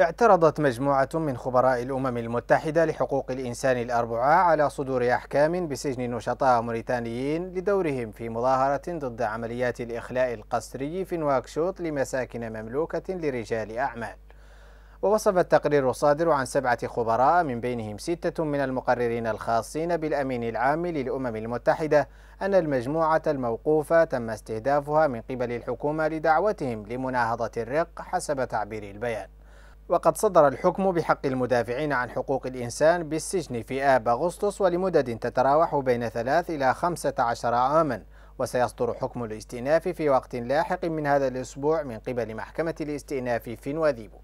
اعترضت مجموعة من خبراء الأمم المتحدة لحقوق الإنسان الأربعاء على صدور أحكام بسجن نشطاء موريتانيين لدورهم في مظاهرة ضد عمليات الإخلاء القسري في نواكشوط لمساكن مملوكة لرجال أعمال ووصف التقرير الصادر عن سبعة خبراء من بينهم ستة من المقررين الخاصين بالأمين العام للأمم المتحدة أن المجموعة الموقوفة تم استهدافها من قبل الحكومة لدعوتهم لمناهضة الرق حسب تعبير البيان وقد صدر الحكم بحق المدافعين عن حقوق الإنسان بالسجن في آب أغسطس ولمدد تتراوح بين ثلاث إلى خمسة عشر عاماً وسيصدر حكم الاستئناف في وقت لاحق من هذا الأسبوع من قبل محكمة الاستئناف في نواذيبو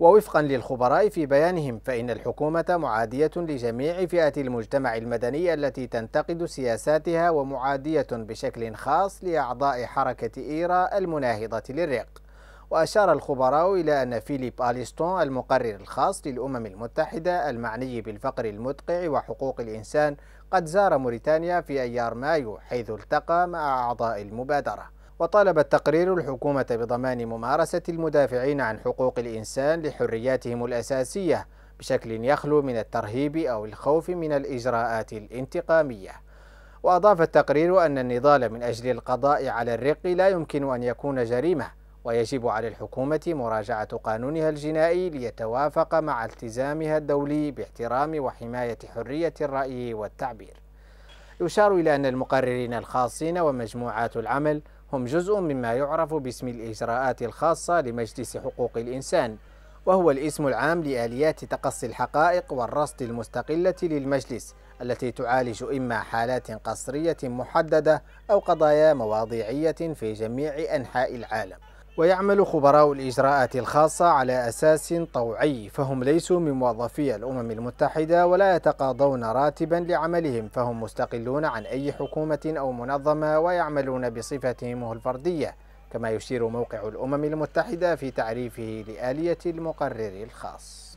ووفقا للخبراء في بيانهم فإن الحكومة معادية لجميع فئات المجتمع المدني التي تنتقد سياساتها ومعادية بشكل خاص لأعضاء حركة إيرا المناهضة للرق وأشار الخبراء إلى أن فيليب أليستون المقرر الخاص للأمم المتحدة المعني بالفقر المدقع وحقوق الإنسان قد زار موريتانيا في أيار مايو حيث التقى مع أعضاء المبادرة وطالب التقرير الحكومة بضمان ممارسة المدافعين عن حقوق الإنسان لحرياتهم الأساسية بشكل يخلو من الترهيب أو الخوف من الإجراءات الانتقامية وأضاف التقرير أن النضال من أجل القضاء على الرق لا يمكن أن يكون جريمة ويجب على الحكومة مراجعة قانونها الجنائي ليتوافق مع التزامها الدولي باحترام وحماية حرية الرأي والتعبير. يشار إلى أن المقررين الخاصين ومجموعات العمل هم جزء مما يعرف باسم الإجراءات الخاصة لمجلس حقوق الإنسان، وهو الاسم العام لآليات تقصي الحقائق والرصد المستقلة للمجلس التي تعالج إما حالات قصرية محددة أو قضايا مواضيعية في جميع أنحاء العالم. ويعمل خبراء الإجراءات الخاصة على أساس طوعي فهم ليسوا من موظفي الأمم المتحدة ولا يتقاضون راتبا لعملهم فهم مستقلون عن أي حكومة أو منظمة ويعملون بصفتهم الفردية كما يشير موقع الأمم المتحدة في تعريفه لآلية المقرر الخاص